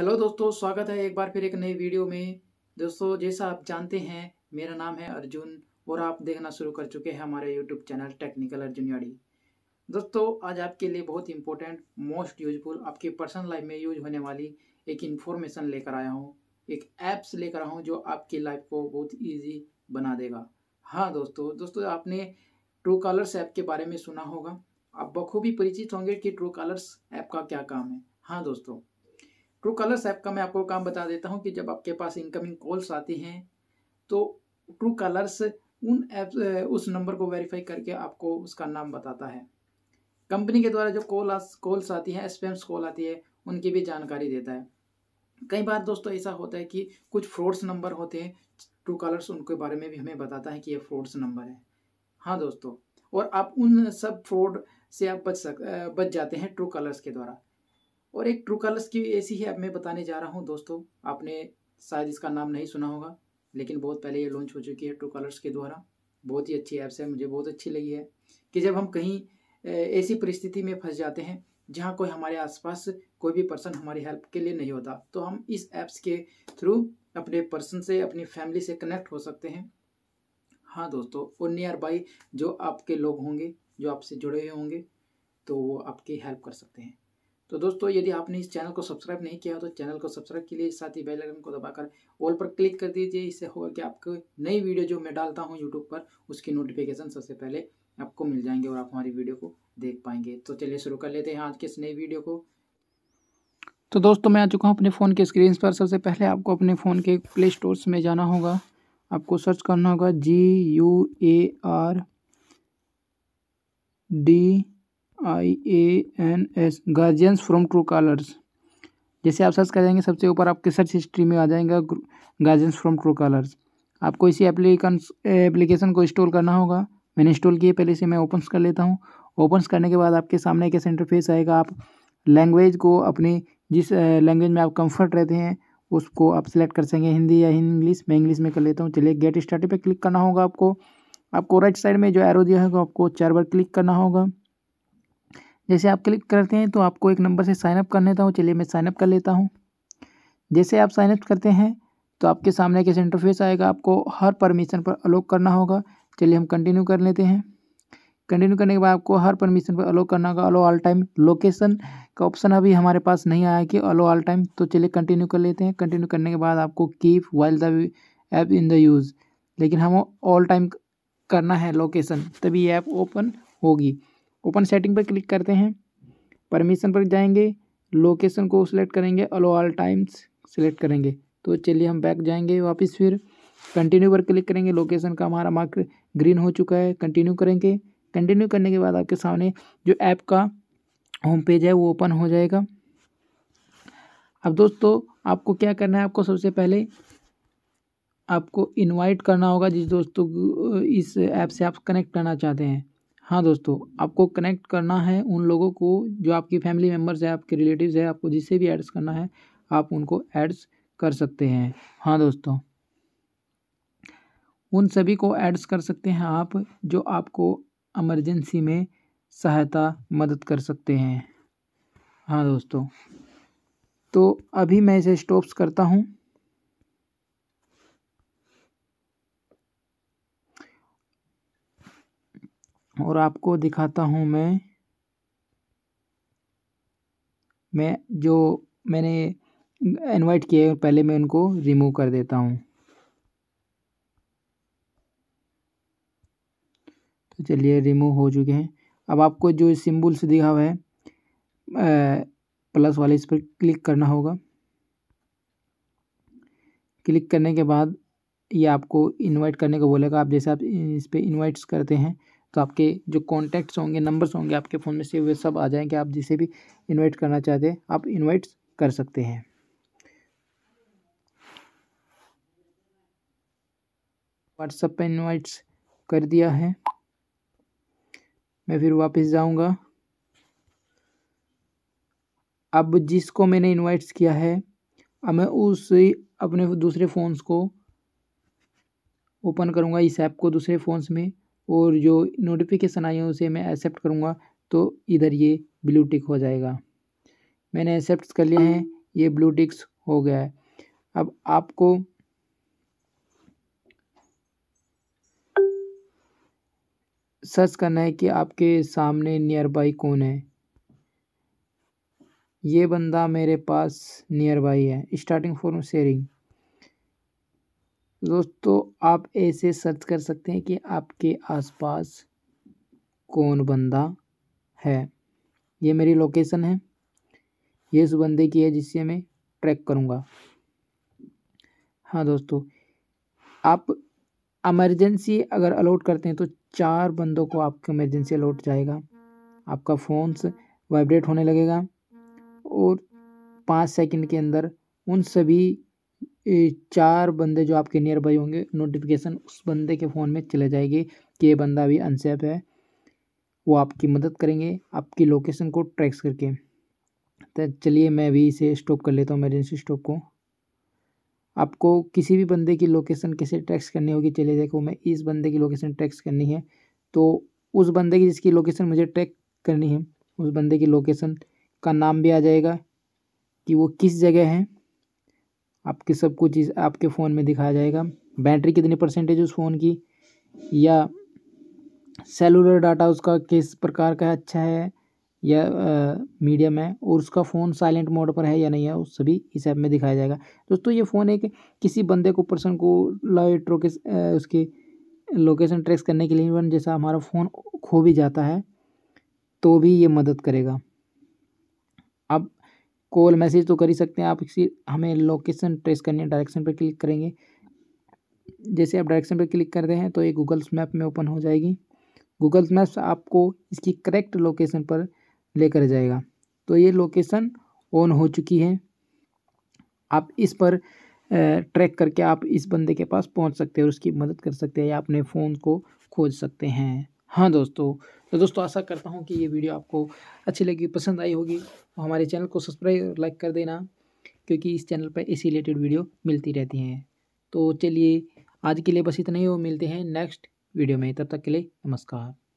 hello दोस्तों स्वागत है एक बार फिर एक नई वीडियो में दोस्तों जैसा आप जानते हैं मेरा नाम है अर्जुन और आप देखना शुरू कर चुके हैं हमारे यूट्यूब चैनल टेक्निकल अर्जुन याड़ी दोस्तों आज आपके लिए बहुत इंपॉर्टेंट मोस्ट यूजफुल आपकी पर्सनल लाइफ में यूज होने वाली एक इन्फॉर्मेशन लेकर आया हूँ एक ऐप्स लेकर आया हूँ जो आपकी लाइफ को बहुत ईजी बना देगा हाँ दोस्तों दोस्तों आपने ट्रू कॉलर्स ऐप के बारे में सुना होगा आप बखूबी परिचित होंगे कि ट्रू कॉलर्स ऐप का क्या काम है हाँ दोस्तों ट्रू कलर्स ऐप का मैं आपको काम बता देता हूँ कि जब आपके पास इनकमिंग कॉल्स आती हैं तो ट्रू कलर्स उन ऐप उस नंबर को वेरीफाई करके आपको उसका नाम बताता है कंपनी के द्वारा जो कॉल कॉल्स आती हैं एसपेम्स कॉल आती है उनकी भी जानकारी देता है कई बार दोस्तों ऐसा होता है कि कुछ फ्रॉड्स नंबर होते हैं ट्रू कलर्स उनके बारे में भी हमें बताता है कि ये फ्रॉड्स नंबर है हाँ दोस्तों और आप उन सब फ्रॉड से आप बच सक बच जाते हैं ट्रू कलर्स के द्वारा और एक ट्रू कलर्स की ऐसी ही ऐप मैं बताने जा रहा हूँ दोस्तों आपने शायद इसका नाम नहीं सुना होगा लेकिन बहुत पहले ये लॉन्च हो चुकी है ट्रू कलर्स के द्वारा बहुत ही अच्छी ऐप्स है मुझे बहुत अच्छी लगी है कि जब हम कहीं ऐसी परिस्थिति में फंस जाते हैं जहाँ कोई हमारे आसपास कोई भी पर्सन हमारी हेल्प के लिए नहीं होता तो हम इस ऐप्स के थ्रू अपने पर्सन से अपनी फैमिली से कनेक्ट हो सकते हैं हाँ दोस्तों और नियर बाई जो आपके लोग होंगे जो आपसे जुड़े हुए होंगे तो वो आपकी हेल्प कर सकते हैं तो दोस्तों यदि आपने इस चैनल को सब्सक्राइब नहीं किया तो चैनल को सब्सक्राइब के लिए साथ ही बेल आइकन को दबाकर ऑल पर क्लिक कर दीजिए इससे होगा कि आपको नई वीडियो जो मैं डालता हूँ यूट्यूब पर उसकी नोटिफिकेशन सबसे पहले आपको मिल जाएंगे और आप हमारी वीडियो को देख पाएंगे तो चलिए शुरू कर लेते हैं आज के इस नई वीडियो को तो दोस्तों मैं आ चुका हूँ अपने फ़ोन के स्क्रीन पर सबसे पहले आपको अपने फ़ोन के प्ले स्टोर में जाना होगा आपको सर्च करना होगा G U A R D I A N S guardians from true callers जैसे आप सर्च कर जाएंगे सबसे ऊपर आपके सर्च हिस्ट्री में आ जाएगा गार्जियंस फ्रॉम ट्रू कॉलर्स आपको इसी एप्लीकन एप्लीकेशन को इंस्टॉल करना होगा मैंने इंस्टॉल किए पहले से मैं ओपन कर लेता हूँ ओपन करने के बाद आपके सामने एक ऐसा इंटरफेस आएगा आप लैंग्वेज को अपनी जिस लैंग्वेज में आप कंफर्ट रहते हैं उसको आप सिलेक्ट कर सकेंगे हिंदी या इंग्लिश मैं इंग्लिश में कर लेता हूँ चलिए गेट स्टार्ट पे क्लिक करना होगा आपको आपको राइट साइड में जो एरो दिया होगा आपको चार बार क्लिक करना होगा जैसे आप क्लिक करते हैं तो आपको एक नंबर से साइनअप कर लेता हूँ चलिए मैं साइनअप कर लेता हूँ जैसे आप साइनअप करते हैं तो आपके सामने कैसे इंटरफेस आएगा आपको हर परमिशन पर अलोक करना होगा चलिए हम कंटिन्यू कर लेते हैं कंटिन्यू करने के बाद आपको हर परमिशन पर अलो करना होगा अलो ऑल टाइम लोकेशन का ऑप्शन अभी हमारे पास नहीं आया कि अलो ऑल टाइम तो चलिए कंटिन्यू कर लेते हैं कंटिन्यू करने के बाद आपको keep while the app in the use लेकिन हम ऑल टाइम करना है लोकेशन तभी ऐप ओपन होगी ओपन सेटिंग पर क्लिक करते हैं परमिशन पर जाएंगे लोकेशन को सिलेक्ट करेंगे अलो ऑल टाइम्स सिलेक्ट करेंगे तो चलिए हम बैक जाएंगे वापस फिर कंटिन्यू पर क्लिक करेंगे लोकेशन का हमारा मार्क ग्रीन हो चुका है कंटिन्यू करेंगे कंटिन्यू करने के बाद आपके सामने जो ऐप का होम पेज है वो ओपन हो जाएगा अब दोस्तों आपको क्या करना है आपको सबसे पहले आपको इनवाइट करना होगा जिस दोस्तों इस ऐप से आप कनेक्ट करना चाहते हैं हाँ दोस्तों आपको कनेक्ट करना है उन लोगों को जो आपकी फैमिली मेम्बर्स है आपके रिलेटिव्स है आपको जिससे भी एड्स करना है आप उनको एड्स कर सकते हैं हाँ दोस्तों उन सभी को एड्स कर सकते हैं आप जो आपको एमरजेंसी में सहायता मदद कर सकते हैं हाँ दोस्तों तो अभी मैं इसे स्टॉप्स करता हूँ और आपको दिखाता हूँ मैं मैं जो मैंने इनवाइट किए हैं पहले मैं उनको रिमूव कर देता हूँ तो चलिए रिमूव हो चुके हैं अब आपको जो सिम्बल्स दिखा हुआ है प्लस वाले इस पर क्लिक करना होगा क्लिक करने के बाद ये आपको इनवाइट करने को बोलेगा आप जैसे आप इस पर इन्वाइट्स करते हैं तो आपके जो कॉन्टैक्ट्स होंगे नंबर्स होंगे आपके फ़ोन में सेव वे सब आ जाएंगे आप जिसे भी इन्वाइट करना चाहते हैं आप इन्वाइट कर सकते हैं व्हाट्सएप पे इन्वाइट्स कर दिया है मैं फिर वापस जाऊंगा अब जिसको मैंने इन्वाइट्स किया है अब मैं उस अपने दूसरे फ़ोन्स को ओपन करूंगा इस ऐप को दूसरे फ़ोन्स में और जो नोटिफिकेशन आई है उसे मैं एक्सेप्ट करूँगा तो इधर ये ब्लू टिक हो जाएगा मैंने एक्सेप्ट कर लिया है ये ब्लू टिक्स हो गया है अब आपको सर्च करना है कि आपके सामने नियर बाई कौन है ये बंदा मेरे पास नियर बाई है स्टार्टिंग फॉर शेयरिंग दोस्तों आप ऐसे सर्च कर सकते हैं कि आपके आसपास कौन बंदा है ये मेरी लोकेशन है ये उस बंदे की है जिससे मैं ट्रैक करूँगा हाँ दोस्तों आप इमरजेंसी अगर अलाउट करते हैं तो चार बंदों को आपको इमरजेंसी अलाउट जाएगा आपका फ़ोन वाइब्रेट होने लगेगा और पाँच सेकंड के अंदर उन सभी ये चार बंदे जो आपके नियर बाई होंगे नोटिफिकेशन उस बंदे के फ़ोन में चले जाएगी कि ये बंदा अभी अनसेफ है वो आपकी मदद करेंगे आपकी लोकेशन को ट्रैक्स करके तो चलिए मैं अभी इसे स्टॉप कर लेता हूँ इमरजेंसी स्टॉप को आपको किसी भी बंदे की लोकेशन कैसे ट्रैक्स करनी होगी चलिए देखो मैं इस बंदे की लोकेशन ट्रैक्स करनी है तो उस बंदे की जिसकी लोकेशन मुझे ट्रैक करनी है उस बंदे की लोकेशन का नाम भी आ जाएगा कि वो किस जगह है आपकी सब कुछ इस आपके फ़ोन में दिखाया जाएगा बैटरी कितनी परसेंटेज उस फ़ोन की या सेलुलर डाटा उसका किस प्रकार का अच्छा है या मीडियम है और उसका फ़ोन साइलेंट मोड पर है या नहीं है उस सभी इस ऐप में दिखाया जाएगा दोस्तों ये फ़ोन एक किसी बंदे को पर्सन को लाइट रोके उसके लोकेशन ट्रेस करने के लिए जैसा हमारा फ़ोन खो भी जाता है तो भी ये मदद करेगा कॉल मैसेज तो कर ही सकते हैं आप इसी हमें लोकेशन ट्रेस करनी है डायरेक्शन पर क्लिक करेंगे जैसे आप डायरेक्शन पर क्लिक करते हैं तो ये गूगल्स मैप में ओपन हो जाएगी गूगल्स मैप्स आपको इसकी करेक्ट लोकेशन पर लेकर जाएगा तो ये लोकेशन ऑन हो चुकी है आप इस पर ट्रैक करके आप इस बंदे के पास पहुंच सकते हैं और उसकी मदद कर सकते हैं या अपने फ़ोन को खोज सकते हैं हाँ दोस्तों तो दोस्तों आशा करता हूँ कि ये वीडियो आपको अच्छी लगी पसंद आई होगी और हमारे चैनल को सब्सक्राइब और लाइक कर देना क्योंकि इस चैनल पर इसी रिलेटेड वीडियो मिलती रहती हैं तो चलिए आज के लिए बस इतना ही वो मिलते हैं नेक्स्ट वीडियो में तब तक के लिए नमस्कार